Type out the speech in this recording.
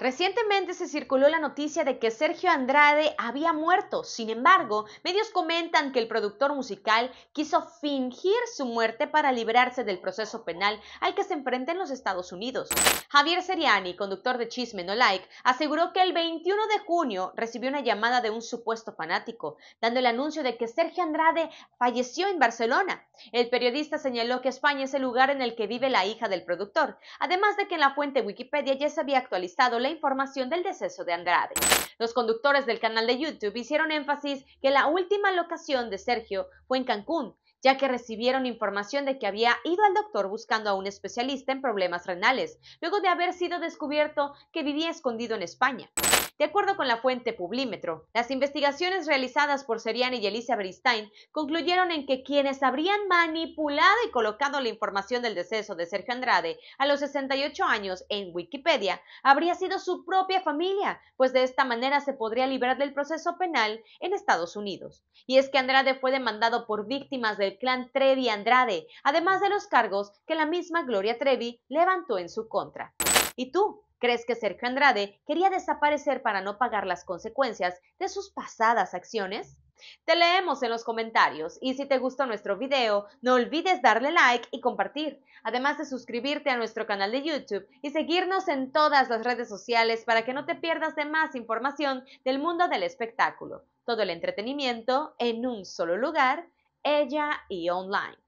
Recientemente se circuló la noticia de que Sergio Andrade había muerto. Sin embargo, medios comentan que el productor musical quiso fingir su muerte para librarse del proceso penal al que se enfrenta en los Estados Unidos. Javier Seriani, conductor de Chisme No Like, aseguró que el 21 de junio recibió una llamada de un supuesto fanático, dando el anuncio de que Sergio Andrade falleció en Barcelona. El periodista señaló que España es el lugar en el que vive la hija del productor, además de que en la fuente Wikipedia ya se había actualizado la información del deceso de Andrade. Los conductores del canal de YouTube hicieron énfasis que la última locación de Sergio fue en Cancún, ya que recibieron información de que había ido al doctor buscando a un especialista en problemas renales, luego de haber sido descubierto que vivía escondido en España. De acuerdo con la fuente Publímetro, las investigaciones realizadas por Seriani y Elisa Beristain concluyeron en que quienes habrían manipulado y colocado la información del deceso de Sergio Andrade a los 68 años en Wikipedia habría sido su propia familia, pues de esta manera se podría librar del proceso penal en Estados Unidos. Y es que Andrade fue demandado por víctimas de del clan Trevi Andrade, además de los cargos que la misma Gloria Trevi levantó en su contra. ¿Y tú? ¿Crees que Sergio Andrade quería desaparecer para no pagar las consecuencias de sus pasadas acciones? Te leemos en los comentarios y si te gustó nuestro video, no olvides darle like y compartir, además de suscribirte a nuestro canal de YouTube y seguirnos en todas las redes sociales para que no te pierdas de más información del mundo del espectáculo. Todo el entretenimiento en un solo lugar ella y online.